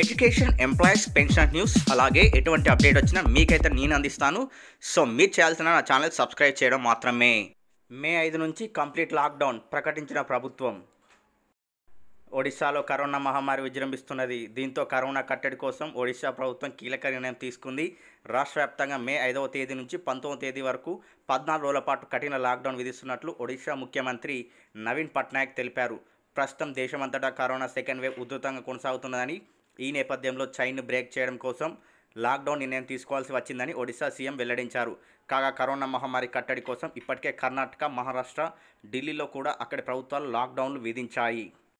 education employees pension news అలాగే ఎటువంటి update వచ్చినా మీకైతే నేను అందిస్తాను సో మీరు చేయాల్సిన నా ఛానల్ సబ్స్క్రైబ్ చేయడం మాత్రమే మే ఐదు నుంచి కంప్లీట్ లాక్డౌన్ ప్రకటించిన ప్రభుత్వం ఒడిశాలో కరోనా మహమ్మారి విజృంభిస్తున్నది దీంతో కరోనా కట్టడి కోసం ఒడిశా ప్రభుత్వం కీలక నిర్ణయం తీసుకుంది రాష్ట్ర వ్యాప్తంగా మే ఐదవ తేదీ నుంచి పంతొమ్మిదవ తేదీ వరకు పద్నాలుగు రోజుల పాటు కఠిన లాక్డౌన్ విధిస్తున్నట్లు ఒడిశా ముఖ్యమంత్రి నవీన్ పట్నాయక్ తెలిపారు ప్రస్తుతం దేశమంతటా కరోనా సెకండ్ వేవ్ ఉధృతంగా కొనసాగుతున్నదని ఈ నేపథ్యంలో చైన్ బ్రేక్ చేయడం కోసం లాక్డౌన్ నిర్ణయం తీసుకోవాల్సి వచ్చిందని ఒడిశా సీఎం వెల్లడించారు కాగా కరోనా మహమ్మారి కట్టడి కోసం ఇప్పటికే కర్ణాటక మహారాష్ట్ర ఢిల్లీలో కూడా అక్కడి ప్రభుత్వాలు లాక్డౌన్లు విధించాయి